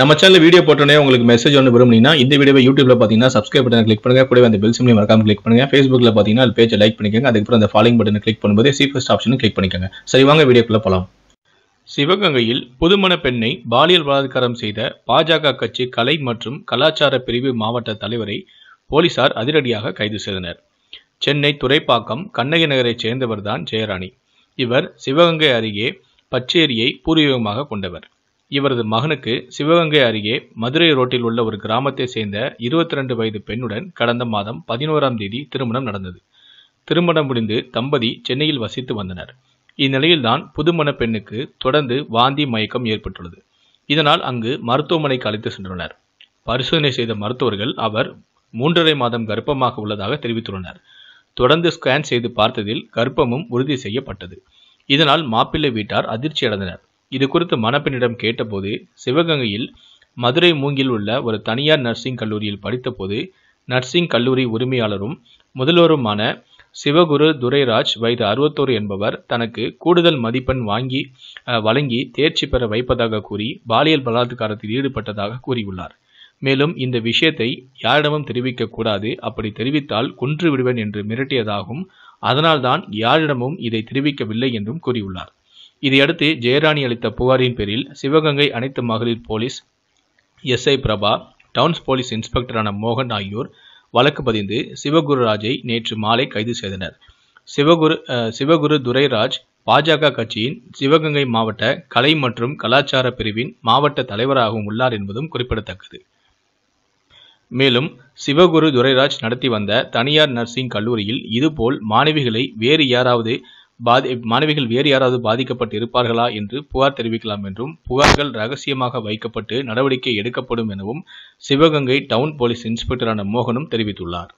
நம்ம channel video போட்டோன்னே உங்களுக்கு மெசேஜ் ஒன்று விரும்புனீங்கன்னா இந்த வீடியோ யூடியூப்ல பார்த்தீங்கன்னா சப்ஸ்கிரைப் பண்ணி கிளிக் பண்ணுங்க கூட அந்த பெல் சிம்லி மறக்காம கிளிக் பண்ணுங்க ஃபேஸ்புக்கில் பார்த்தீங்கன்னா பேஜ் லைக் பண்ணிக்கோங்க அதுக்கப்புறம் அந்த ஃபாலோயிங் பட்டன் கிளிக் பண்ணும்போது சீஃபஸ்ட் ஆப்ஷன் கிளிக் பண்ணிக்கோங்க சரி வாங்க வீடியோக்குள்ள போலாம் சிவகங்கையில் புதுமண பெண்ணை பாலியல் பலாத்காரம் செய்த பாஜக கட்சி கலை மற்றும் கலாச்சார பிரிவு மாவட்ட தலைவரை போலீசார் அதிரடியாக கைது செய்தனர் சென்னை துறைப்பாக்கம் கண்ணகி நகரைச் சேர்ந்தவர்தான் ஜெயராணி இவர் சிவகங்கை அருகே பச்சேரியை பூர்வீகமாக கொண்டவர் இவரது மகனுக்கு சிவகங்கை அருகே மதுரை ரோட்டில் உள்ள ஒரு கிராமத்தை சேர்ந்த இருபத்தி ரெண்டு வயது பெண்ணுடன் கடந்த மாதம் பதினோராம் தேதி திருமணம் நடந்தது திருமணம் முடிந்து தம்பதி சென்னையில் வசித்து வந்தனர் இந்நிலையில்தான் புதுமண பெண்ணுக்கு தொடர்ந்து வாந்தி மயக்கம் ஏற்பட்டுள்ளது இதனால் அங்கு மருத்துவமனைக்கு அழைத்து சென்றனர் பரிசோதனை செய்த மருத்துவர்கள் அவர் மூன்றரை மாதம் கர்ப்பமாக உள்ளதாக தெரிவித்துள்ளனர் தொடர்ந்து ஸ்கேன் செய்து பார்த்ததில் கர்ப்பமும் உறுதி செய்யப்பட்டது இதனால் மாப்பிள்ளை வீட்டார் அதிர்ச்சி அடைந்தனர் இது குறித்து மணப்பெண்ணிடம் கேட்டபோது சிவகங்கையில் மதுரை மூங்கில் உள்ள ஒரு தனியார் நர்சிங் கல்லூரியில் படித்தபோது நர்சிங் கல்லூரி உரிமையாளரும் முதல்வருமான சிவகுரு துரைராஜ் வயது அறுபத்தோரு என்பவர் தனக்கு கூடுதல் மதிப்பெண் வாங்கி வழங்கி தேர்ச்சி பெற வைப்பதாக கூறி பாலியல் பலாத்காரத்தில் ஈடுபட்டதாக கூறியுள்ளார் மேலும் இந்த விஷயத்தை யாரிடமும் தெரிவிக்க கூடாது அப்படி தெரிவித்தால் கொன்று விடுவேன் என்று மிரட்டியதாகவும் அதனால்தான் யாரிடமும் இதை தெரிவிக்கவில்லை என்றும் கூறியுள்ளார் இதையடுத்து ஜெயராணி அளித்த புகாரின் பேரில் சிவகங்கை அனைத்து மகளிர் police SI Prabha towns police இன்ஸ்பெக்டரான மோகன் ஆகியோர் வழக்கு பதிந்து சிவகுருராஜை நேற்று மாலை கைது செய்தனர் சிவகுரு சிவகுரு துரைராஜ் பாஜக கட்சியின் சிவகங்கை மாவட்ட கலை மற்றும் கலாச்சார பிரிவின் மாவட்ட தலைவராகவும் உள்ளார் என்பதும் குறிப்பிடத்தக்கது மேலும் சிவகுரு துரைராஜ் நடத்தி வந்த தனியார் நர்சிங் கல்லூரியில் இதுபோல் மாணவிகளை வேறு யாராவது பாதி மாணவிகள் வேறு யாராவது பாதிக்கப்பட்டு இருப்பார்களா என்று புகார் தெரிவிக்கலாம் என்றும் புகார்கள் ரகசியமாக வைக்கப்பட்டு நடவடிக்கை எடுக்கப்படும் எனவும் சிவகங்கை டவுன் போலீஸ் இன்ஸ்பெக்டரான மோகனும் தெரிவித்துள்ளார்